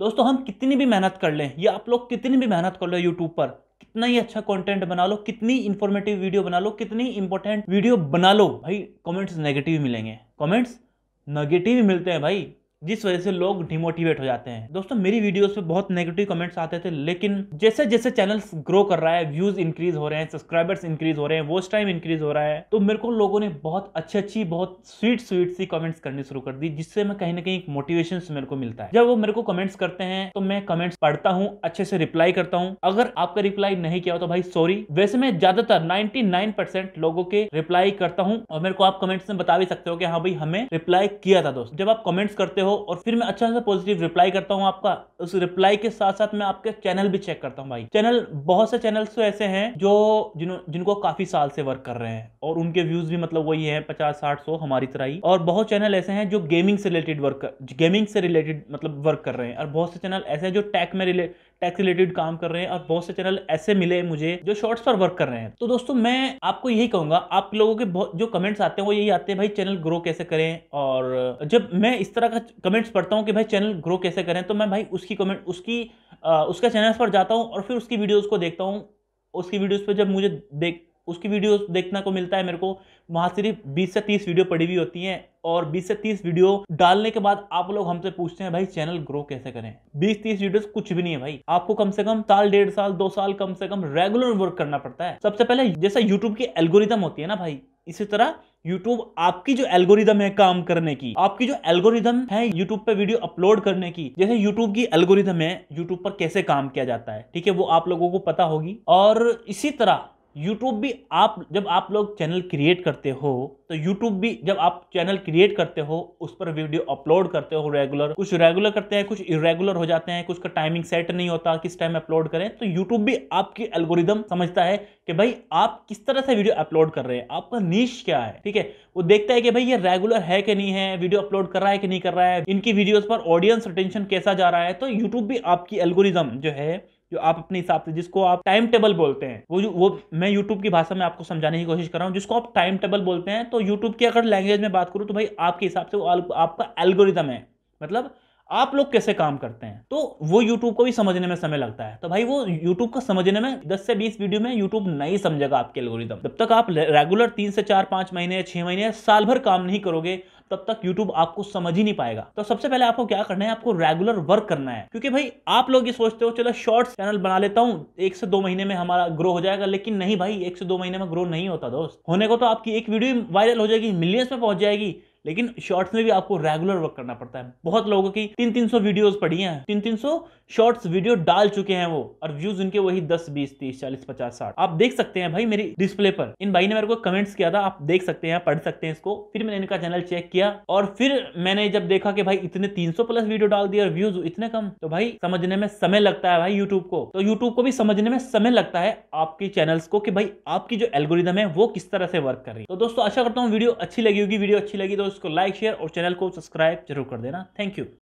दोस्तों हम कितनी भी मेहनत कर लें या आप लोग कितनी भी मेहनत कर लो यूट्यूब पर कितना ही अच्छा कंटेंट बना लो कितनी इन्फॉर्मेटिव वीडियो बना लो कितनी इंपॉर्टेंट वीडियो बना लो भाई कमेंट्स नेगेटिव मिलेंगे कमेंट्स नेगेटिव मिलते हैं भाई जिस वजह से लोग डिमोटिवेट हो जाते हैं दोस्तों मेरी वीडियोस पे बहुत नेगेटिव कमेंट्स आते थे लेकिन जैसे जैसे चैनल ग्रो कर रहा है व्यूज इंक्रीज हो रहे हैं सब्सक्राइबर्स इंक्रीज हो रहे हैं वॉच टाइम इंक्रीज हो रहा है तो मेरे को लोगों ने बहुत अच्छी अच्छी बहुत स्वीट स्वीट सी कमेंट्स करनी शुरू कर दी जिससे मैं कहीं ना कहीं मोटिवेशन मेरे को मिलता है जब वो मेरे को कमेंट्स करते हैं तो मैं कमेंट्स पढ़ता हूँ अच्छे से रिप्लाई करता हूँ अगर आपका रिप्लाई नहीं किया हो तो भाई सॉरी वैसे मैं ज्यादातर नाइनटी लोगों के रिप्लाई करता हूँ और मेरे को आप कमेंट्स में बता भी सकते हो कि हाँ भाई हमें रिप्लाई किया था दोस्त जब आप कमेंट्स करते हो और फिर मैं अच्छा सा पॉजिटिव रिप्लाई करता हूँ आपका उस रिप्लाई के साथ साथ मैं आपके चैनल भी चेक करता हूँ भाई चैनल बहुत से चैनल्स तो ऐसे हैं जो जिन जिनको काफी साल से वर्क कर रहे हैं और उनके व्यूज भी मतलब वही है पचास साठ सौ हमारी तरह ही और बहुत चैनल ऐसे हैं जो गेमिंग से रिलेटेड वर्क गेमिंग से रिलेटेड मतलब वर्क कर रहे हैं और बहुत से चैनल ऐसे हैं जो टैक में रिले टैक्स रिलेटेड काम कर रहे हैं और बहुत से चैनल ऐसे मिले मुझे जो शॉर्ट्स पर वर्क कर रहे हैं तो दोस्तों मैं आपको यही कहूंगा आप लोगों के जो कमेंट्स आते हैं वो यही आते हैं भाई चैनल ग्रो कैसे करें और जब मैं इस तरह का कमेंट्स पढ़ता हूँ कि भाई चैनल ग्रो कैसे करें तो मैं भाई उसकी कमेंट उसकी आ, उसका चैनल पर जाता हूँ और फिर उसकी वीडियोज़ को देखता हूँ उसकी वीडियोज़ पर जब मुझे देख उसकी वीडियोस देखने को मिलता है मेरे को वहाँ सिर्फ 20 से 30 वीडियो पड़ी हुई होती हैं और 20 से 30 वीडियो डालने के बाद आप लोग हमसे पूछते हैं भाई चैनल ग्रो कैसे करें 20-30 वीडियोस कुछ भी नहीं है भाई आपको कम से कम साल डेढ़ साल दो साल कम से कम रेगुलर वर्क करना पड़ता है सबसे पहले जैसा यूट्यूब की एल्गोरिदम होती है ना भाई इसी तरह YouTube आपकी जो एल्गोरिदम है काम करने की आपकी जो एल्गोरिदम है YouTube पे वीडियो अपलोड करने की जैसे YouTube की एल्गोरिदम है YouTube पर कैसे काम किया जाता है ठीक है वो आप लोगों को पता होगी और इसी तरह यूट्यूब भी आप जब आप लोग चैनल क्रिएट करते हो तो यूट्यूब भी जब आप चैनल क्रिएट करते हो उस पर वीडियो अपलोड करते हो रेगुलर कुछ रेगुलर करते हैं कुछ इरेगुलर हो जाते हैं कुछ का टाइमिंग सेट नहीं होता किस टाइम अपलोड करें तो यूट्यूब भी आपकी एल्गोरिदम समझता है कि भाई आप किस तरह से वीडियो अपलोड कर रहे हैं आपका नीच क्या है ठीक है वो देखता है कि भाई ये रेगुलर है कि नहीं है वीडियो अपलोड कर रहा है कि नहीं कर रहा है इनकी वीडियोज पर ऑडियंस रिटेंशन कैसा जा रहा है तो यूट्यूब भी आपकी एल्गोरिज्म जो है जो आप अपने हिसाब से जिसको आप टाइम टेबल बोलते हैं वो वो मैं यूट्यूब की भाषा में आपको समझाने की कोशिश कर रहा हूँ जिसको आप टाइम टेबल बोलते हैं तो यूट्यूब की अगर लैंग्वेज में बात करूँ तो भाई आपके हिसाब से वो आपका एल्गोरिदम है मतलब आप लोग कैसे काम करते हैं तो वो यूट्यूब को भी समझने में समय लगता है तो भाई वो यूट्यूब को समझने में 10 से 20 वीडियो में यूट्यूब नहीं समझेगा आपके एल्गोरिदम जब तक आप रेगुलर तीन से चार पांच महीने छह महीने साल भर काम नहीं करोगे तब तक YouTube आपको समझ ही नहीं पाएगा तो सबसे पहले आपको क्या करना है आपको रेगुलर वर्क करना है क्योंकि भाई आप लोग ये सोचते हो चलो शॉर्ट्स चैनल बना लेता हूँ एक से दो महीने में हमारा ग्रो हो जाएगा लेकिन नहीं भाई एक से दो महीने में ग्रो नहीं होता दोस्त होने को तो आपकी एक वीडियो वायरल हो जाएगी मिलियंस में पहुंच जाएगी लेकिन शॉर्ट्स में भी आपको रेगुलर वर्क करना पड़ता है बहुत लोगों की तीन तीन सौ वीडियोज पड़ी हैं तीन तीन सौ शॉर्ट्स वीडियो डाल चुके हैं वो और व्यूज उनके वही दस बीस तीस चालीस पचास साठ आप देख सकते हैं भाई मेरी डिस्प्ले पर इन भाई ने मेरे को कमेंट्स किया था आप देख सकते हैं पढ़ सकते हैं इसको फिर मैंने इनका चैनल चेक किया और फिर मैंने जब देखा कि भाई इतने तीन प्लस वीडियो डाल दिया और व्यूज इतने कम तो भाई समझने में समय लगता है भाई यूट्यूब को तो यूट्यूब को भी समझने में समय लगता है आपके चैनल्स को कि भाई आपकी जो एल्गोरिदम है वो किस तरह से वर्क कर रही है तो दोस्तों आशा करता हूँ वीडियो अच्छी लगी होगी वीडियो अच्छी लगी दोस्तों को लाइक शेयर और चैनल को सब्सक्राइब जरूर कर देना थैंक यू